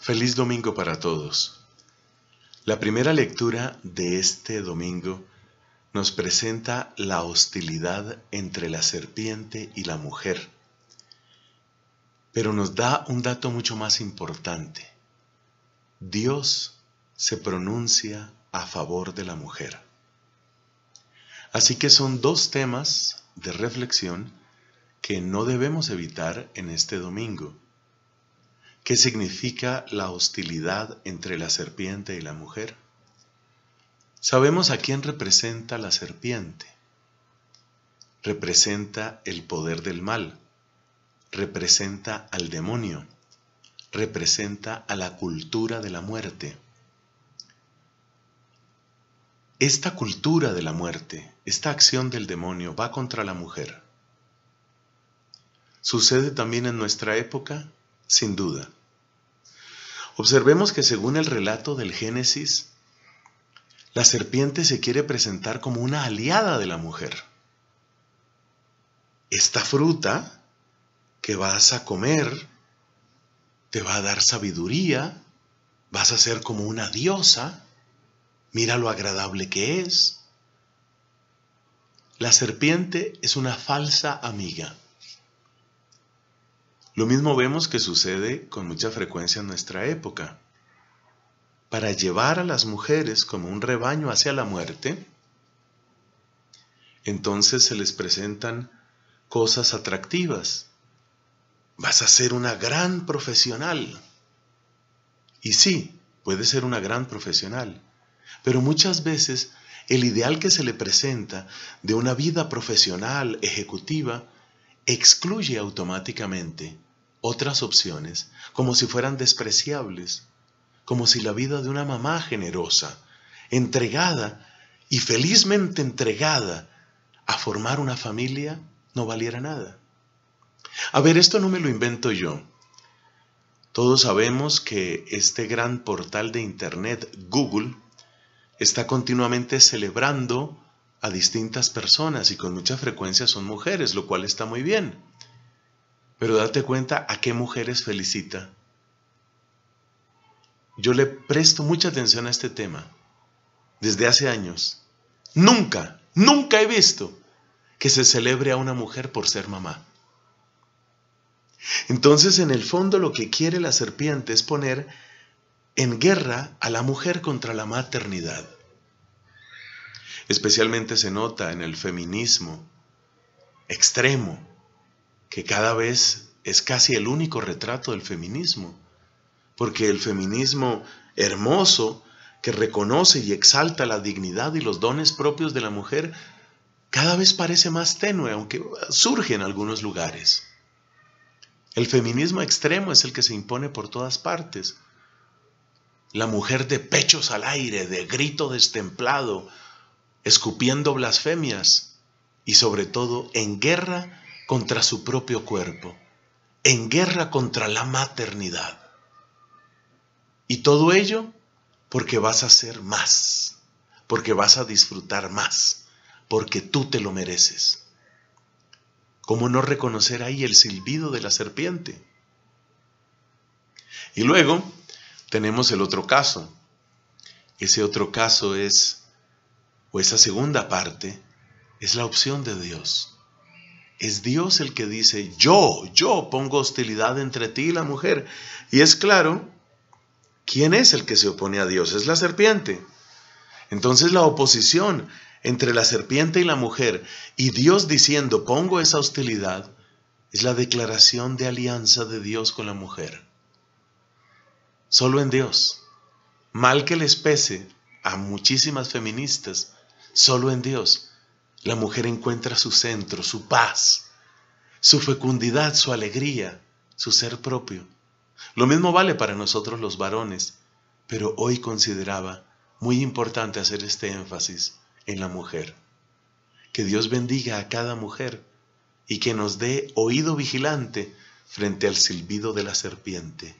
Feliz domingo para todos. La primera lectura de este domingo nos presenta la hostilidad entre la serpiente y la mujer, pero nos da un dato mucho más importante. Dios se pronuncia a favor de la mujer. Así que son dos temas de reflexión que no debemos evitar en este domingo ¿Qué significa la hostilidad entre la serpiente y la mujer? Sabemos a quién representa la serpiente. Representa el poder del mal, representa al demonio, representa a la cultura de la muerte. Esta cultura de la muerte, esta acción del demonio va contra la mujer. ¿Sucede también en nuestra época? Sin duda. Observemos que según el relato del Génesis, la serpiente se quiere presentar como una aliada de la mujer. Esta fruta que vas a comer te va a dar sabiduría, vas a ser como una diosa, mira lo agradable que es. La serpiente es una falsa amiga. Lo mismo vemos que sucede con mucha frecuencia en nuestra época. Para llevar a las mujeres como un rebaño hacia la muerte, entonces se les presentan cosas atractivas. Vas a ser una gran profesional. Y sí, puede ser una gran profesional, pero muchas veces el ideal que se le presenta de una vida profesional ejecutiva excluye automáticamente otras opciones como si fueran despreciables, como si la vida de una mamá generosa, entregada y felizmente entregada a formar una familia no valiera nada. A ver, esto no me lo invento yo. Todos sabemos que este gran portal de Internet, Google, está continuamente celebrando a distintas personas y con mucha frecuencia son mujeres, lo cual está muy bien. Pero date cuenta a qué mujeres felicita. Yo le presto mucha atención a este tema desde hace años. Nunca, nunca he visto que se celebre a una mujer por ser mamá. Entonces, en el fondo, lo que quiere la serpiente es poner en guerra a la mujer contra la maternidad. Especialmente se nota en el feminismo extremo, que cada vez es casi el único retrato del feminismo, porque el feminismo hermoso, que reconoce y exalta la dignidad y los dones propios de la mujer, cada vez parece más tenue, aunque surge en algunos lugares. El feminismo extremo es el que se impone por todas partes. La mujer de pechos al aire, de grito destemplado, escupiendo blasfemias y sobre todo en guerra contra su propio cuerpo, en guerra contra la maternidad. Y todo ello porque vas a ser más, porque vas a disfrutar más, porque tú te lo mereces. ¿Cómo no reconocer ahí el silbido de la serpiente? Y luego tenemos el otro caso. Ese otro caso es, o esa segunda parte, es la opción de Dios. Es Dios el que dice, yo, yo pongo hostilidad entre ti y la mujer. Y es claro, ¿quién es el que se opone a Dios? Es la serpiente. Entonces la oposición entre la serpiente y la mujer y Dios diciendo, pongo esa hostilidad, es la declaración de alianza de Dios con la mujer. Solo en Dios. Mal que les pese a muchísimas feministas, solo en Dios la mujer encuentra su centro, su paz, su fecundidad, su alegría, su ser propio. Lo mismo vale para nosotros los varones, pero hoy consideraba muy importante hacer este énfasis en la mujer. Que Dios bendiga a cada mujer y que nos dé oído vigilante frente al silbido de la serpiente.